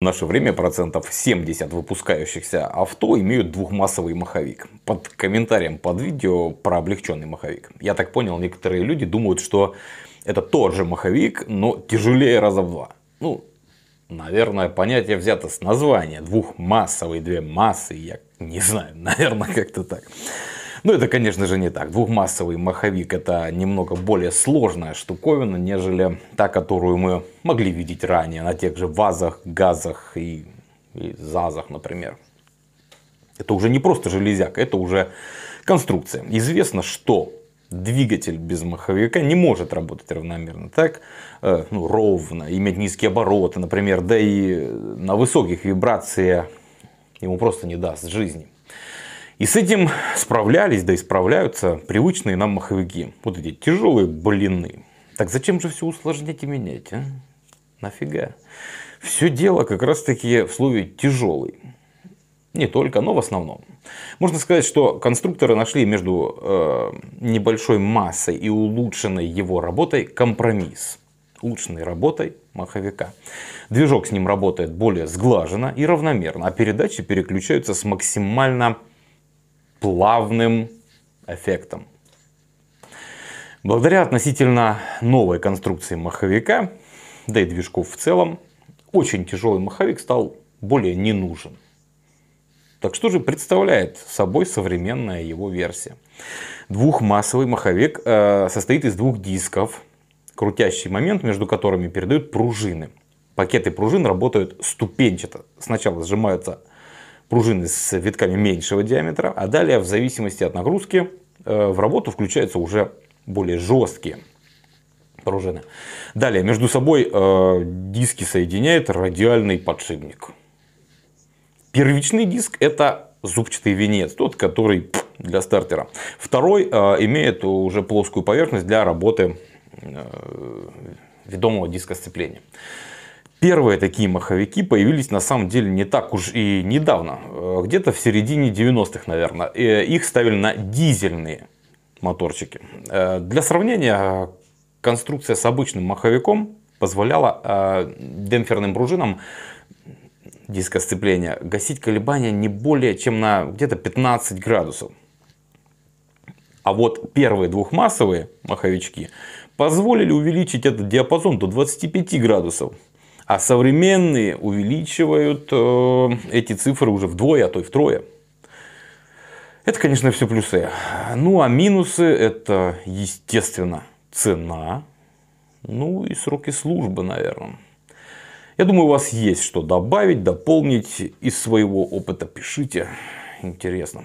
В наше время процентов 70 выпускающихся авто имеют двухмассовый маховик. Под комментарием под видео про облегченный маховик. Я так понял, некоторые люди думают, что это тот же маховик, но тяжелее раза в два. Ну, наверное, понятие взято с названия. Двухмассовый, две массы, я не знаю, наверное, как-то так. Но ну, это, конечно же, не так. Двухмассовый маховик это немного более сложная штуковина, нежели та, которую мы могли видеть ранее на тех же ВАЗах, ГАЗах и, и ЗАЗах, например. Это уже не просто железяк, это уже конструкция. Известно, что двигатель без маховика не может работать равномерно так, э, ну, ровно, иметь низкие обороты, например, да и на высоких вибрациях ему просто не даст жизни. И с этим справлялись, да и справляются привычные нам маховики. Вот эти тяжелые блины. Так зачем же все усложнять и менять, а? Нафига? Все дело как раз таки в слове «тяжелый». Не только, но в основном. Можно сказать, что конструкторы нашли между э, небольшой массой и улучшенной его работой компромисс. Улучшенной работой маховика. Движок с ним работает более сглаженно и равномерно, а передачи переключаются с максимально плавным эффектом. Благодаря относительно новой конструкции маховика, да и движков в целом, очень тяжелый маховик стал более не нужен. Так что же представляет собой современная его версия? Двухмассовый маховик э, состоит из двух дисков, крутящий момент между которыми передают пружины. Пакеты пружин работают ступенчато. Сначала сжимаются пружины с витками меньшего диаметра, а далее в зависимости от нагрузки э, в работу включаются уже более жесткие пружины. Далее между собой э, диски соединяет радиальный подшипник. Первичный диск это зубчатый венец, тот, который для стартера. Второй э, имеет уже плоскую поверхность для работы ведомого диска сцепления. Первые такие маховики появились на самом деле не так уж и недавно, э, где-то в середине 90-х, наверное. Э, их ставили на дизельные моторчики. Э, для сравнения, конструкция с обычным маховиком позволяла демпферным пружинам диска сцепления гасить колебания не более чем на где-то 15 градусов. А вот первые двухмассовые маховички позволили увеличить этот диапазон до 25 градусов. А современные увеличивают э, эти цифры уже вдвое, а то и втрое. Это, конечно, все плюсы. Ну, а минусы – это, естественно, цена, ну и сроки службы, наверное. Я думаю, у вас есть что добавить, дополнить из своего опыта. Пишите. Интересно.